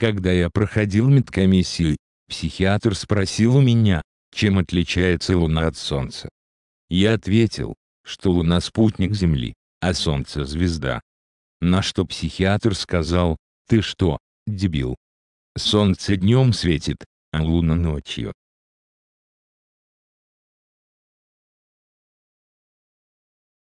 Когда я проходил медкомиссию, психиатр спросил у меня, чем отличается Луна от Солнца. Я ответил, что Луна – спутник Земли, а Солнце – звезда. На что психиатр сказал, ты что, дебил? Солнце днем светит, а Луна ночью.